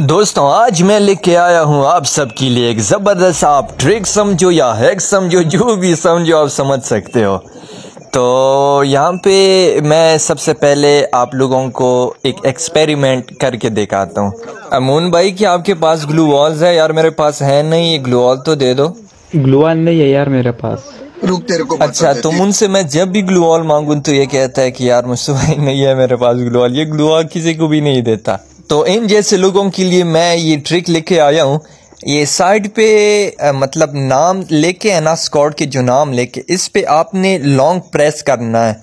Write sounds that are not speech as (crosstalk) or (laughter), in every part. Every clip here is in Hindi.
दोस्तों आज मैं लेके आया हूँ आप सबके लिए एक ज़बरदस्त आप ट्रिक समझो या हैक समझो जो भी समझो आप समझ सकते हो तो यहाँ पे मैं सबसे पहले आप लोगों को एक एक्सपेरिमेंट करके दिखाता हूँ अमून भाई कि आपके पास ग्लू वॉल्स है यार मेरे पास है नहीं ये ग्लू वॉल तो दे दो ग्लू वॉल नहीं है यार मेरे पास रुक तेरे को अच्छा तुम तो उनसे मैं जब भी ग्लू वॉल मांगू तो ये कहता है कि यार मुझसे भाई नहीं है मेरे पास ग्लू वॉल ये ग्लू वॉल किसी को भी नहीं देता तो इन जैसे लोगों के लिए मैं ये ट्रिक लेके आया हूँ ये साइड पे आ, मतलब नाम लेके है ना स्कॉट के जो नाम लेके इस पे आपने लॉन्ग प्रेस करना है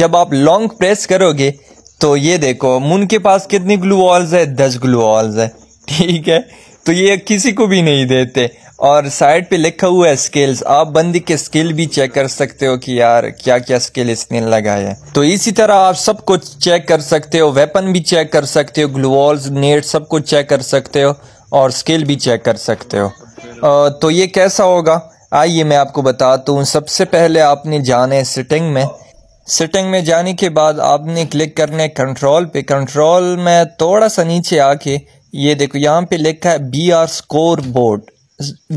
जब आप लॉन्ग प्रेस करोगे तो ये देखो मुन के पास कितनी ग्लू वॉल्स है दस ग्लू वॉल्स है (laughs) ठीक है तो ये किसी को भी नहीं देते और साइड पे लिखा हुआ है स्किल्स आप बंदी के स्किल भी चेक कर सकते हो कि यार क्या क्या स्किल इसने लगाया है तो इसी तरह आप सब कुछ चेक कर सकते हो वेपन भी चेक कर सकते हो ग्लूवॉल्स नेट सब कुछ चेक कर सकते हो और स्किल भी चेक कर सकते हो तो ये कैसा होगा आइए मैं आपको बताता हूँ सबसे पहले आपने जाने सिटिंग सेटिंग में सेटिंग में जाने के बाद आपने क्लिक करने है कंट्रोल पे कंट्रोल में थोड़ा सा नीचे आके ये देखो यहाँ पे लिखा है B R score board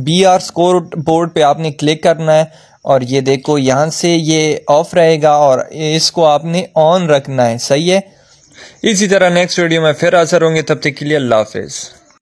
B R score board पे आपने क्लिक करना है और ये देखो यहाँ से ये ऑफ रहेगा और इसको आपने ऑन रखना है सही है इसी तरह नेक्स्ट वीडियो में फिर आसर होंगे तब तक के लिए अल्लाह हाफिज़